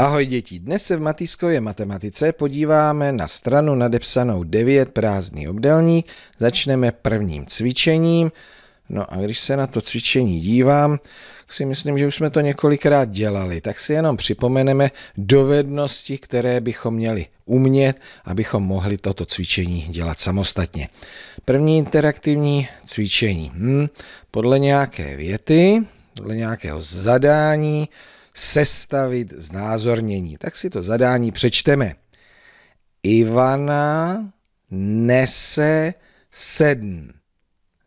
Ahoj děti, dnes se v Matýskově matematice podíváme na stranu nadepsanou 9 prázdný obdelník. Začneme prvním cvičením. No a když se na to cvičení dívám, si myslím, že už jsme to několikrát dělali, tak si jenom připomeneme dovednosti, které bychom měli umět, abychom mohli toto cvičení dělat samostatně. První interaktivní cvičení. Hmm, podle nějaké věty, podle nějakého zadání, sestavit znázornění. Tak si to zadání přečteme. Ivana nese sedm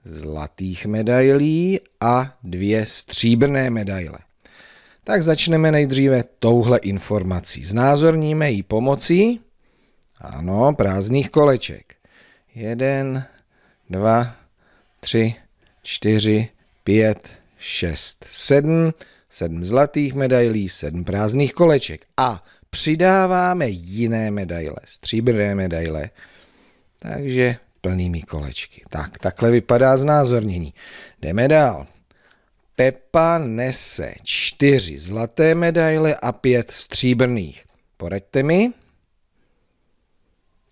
zlatých medailí a dvě stříbrné medaile. Tak začneme nejdříve touhle informací. Znázorníme ji pomocí, ano, prázdných koleček. Jeden, dva, tři, čtyři, pět, šest, sedm sedm zlatých medailí, sedm prázdných koleček a přidáváme jiné medaile, stříbrné medaile, takže plnými kolečky. Tak, takhle vypadá znázornění. Jdeme dál. Pepa nese čtyři zlaté medaile a pět stříbrných. Poraďte mi.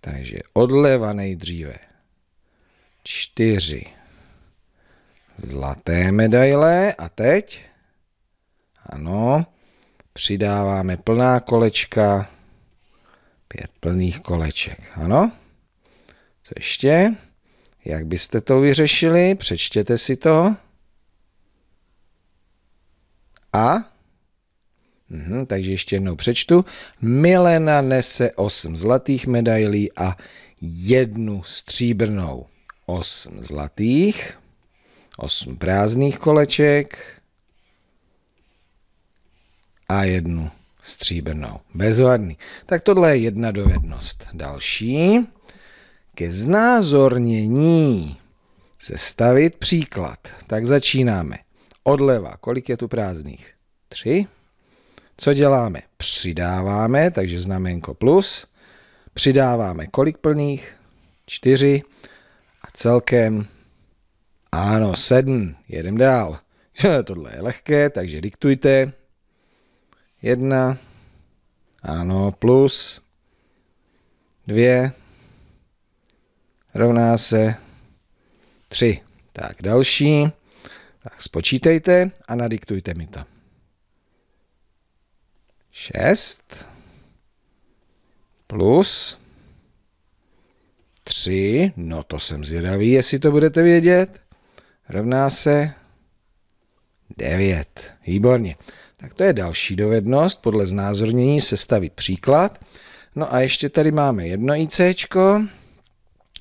Takže odleva nejdříve. Čtyři zlaté medaile a teď ano. Přidáváme plná kolečka. Pět plných koleček. Ano. Co ještě? Jak byste to vyřešili? Přečtěte si to. A? Mhm, takže ještě jednou přečtu. Milena nese osm zlatých medailí a jednu stříbrnou. Osm zlatých, osm prázdných koleček, a jednu stříbrnou. Bezvadný. Tak tohle je jedna dovednost. Další. Ke znázornění se stavit příklad. Tak začínáme. Odleva. Kolik je tu prázdných? Tři. Co děláme? Přidáváme, takže znamenko plus. Přidáváme kolik plných? Čtyři. A celkem, ano, sedm. Jedem dál. Tohle je lehké, takže diktujte. Jedna. Ano, plus. Dvě. Rovná se tři. Tak další. Tak spočítejte a nadiktujte mi to. Šest. Plus. Tři. No to jsem zvědavý, jestli to budete vědět. Rovná se devět. Výborně. Tak to je další dovednost, podle znázornění sestavit příklad. No a ještě tady máme jedno IC.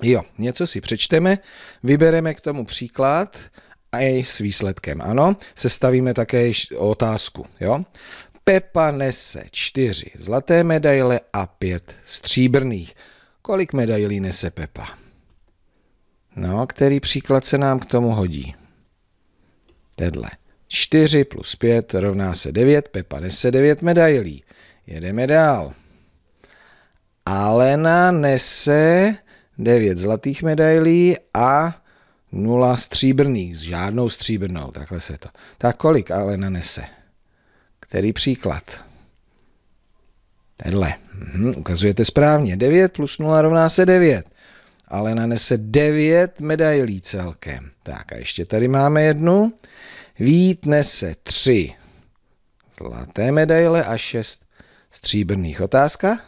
Jo, něco si přečteme, vybereme k tomu příklad a je s výsledkem, ano. Sestavíme také otázku, jo. Pepa nese čtyři zlaté medaile a pět stříbrných. Kolik medailí nese Pepa? No, který příklad se nám k tomu hodí? Tedle. 4 plus 5 rovná se 9, Pepa nese 9 medailí. Jedeme dál. Alena nese 9 zlatých medailí a 0 stříbrných, s žádnou stříbrnou, takhle se to. Tak kolik Alena nese? Který příklad? Tenhle. Mhm, ukazujete správně. 9 plus 0 rovná se 9. Alena nese 9 medailí celkem. Tak a ještě tady máme jednu. Vít nese tři zlaté medaile a šest stříbrných. Otázka?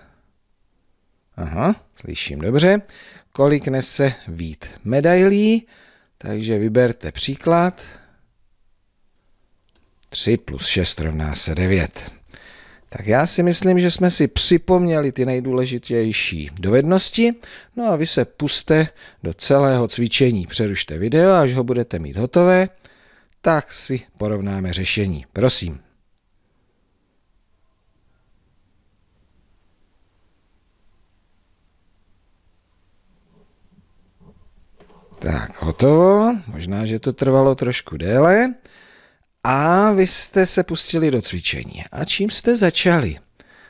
Aha, slyším dobře. Kolik nese Vít medailí? Takže vyberte příklad. 3 plus 6 rovná se 9. Tak já si myslím, že jsme si připomněli ty nejdůležitější dovednosti. No a vy se puste do celého cvičení. Přerušte video, až ho budete mít hotové tak si porovnáme řešení. Prosím. Tak, hotovo. Možná, že to trvalo trošku déle. A vy jste se pustili do cvičení. A čím jste začali?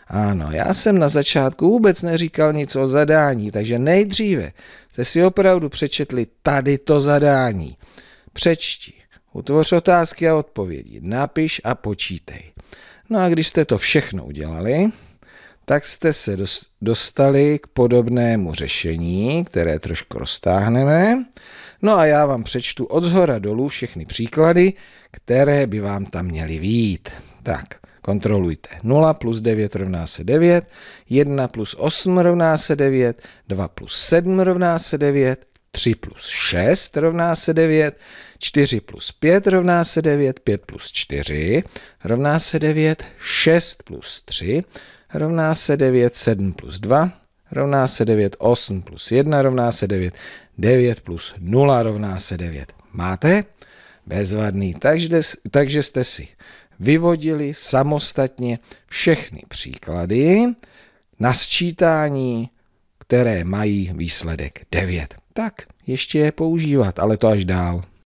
Ano, já jsem na začátku vůbec neříkal nic o zadání, takže nejdříve jste si opravdu přečetli tady to zadání. Přečti Utvoř otázky a odpovědi, napiš a počítej. No a když jste to všechno udělali, tak jste se dostali k podobnému řešení, které trošku roztáhneme. No a já vám přečtu od zhora dolů všechny příklady, které by vám tam měly výjít. Tak, kontrolujte. 0 plus 9 rovná se 9, 1 plus 8 rovná se 9, 2 plus 7 rovná se 9, 3 plus 6 rovná se 9, 4 plus 5 rovná se 9, 5 plus 4 rovná se 9, 6 plus 3 rovná se 9, 7 plus 2 rovná se 9, 8 plus 1 rovná se 9, 9 plus 0 rovná se 9. Máte? Bezvadný. Takže, takže jste si vyvodili samostatně všechny příklady na sčítání, které mají výsledek 9 tak ještě je používat, ale to až dál.